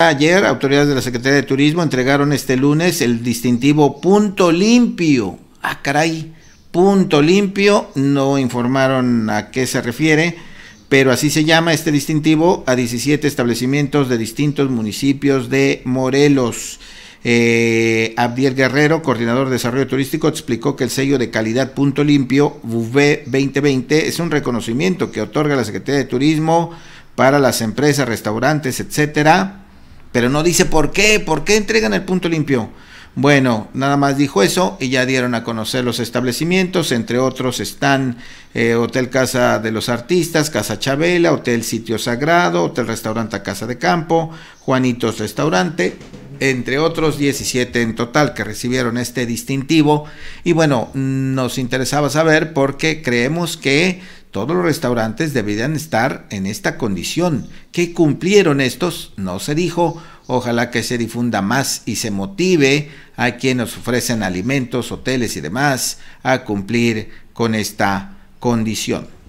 Ayer, autoridades de la Secretaría de Turismo entregaron este lunes el distintivo Punto Limpio. Ah, caray, Punto Limpio, no informaron a qué se refiere, pero así se llama este distintivo a 17 establecimientos de distintos municipios de Morelos. Eh, Abdiel Guerrero, coordinador de desarrollo turístico, explicó que el sello de calidad Punto Limpio VV 2020 es un reconocimiento que otorga la Secretaría de Turismo para las empresas, restaurantes, etcétera pero no dice por qué, por qué entregan el punto limpio. Bueno, nada más dijo eso y ya dieron a conocer los establecimientos, entre otros están eh, Hotel Casa de los Artistas, Casa Chabela, Hotel Sitio Sagrado, Hotel Restaurante Casa de Campo, Juanitos Restaurante, entre otros 17 en total que recibieron este distintivo. Y bueno, nos interesaba saber porque creemos que todos los restaurantes deberían estar en esta condición. ¿Qué cumplieron estos? No se dijo. Ojalá que se difunda más y se motive a quienes ofrecen alimentos, hoteles y demás a cumplir con esta condición.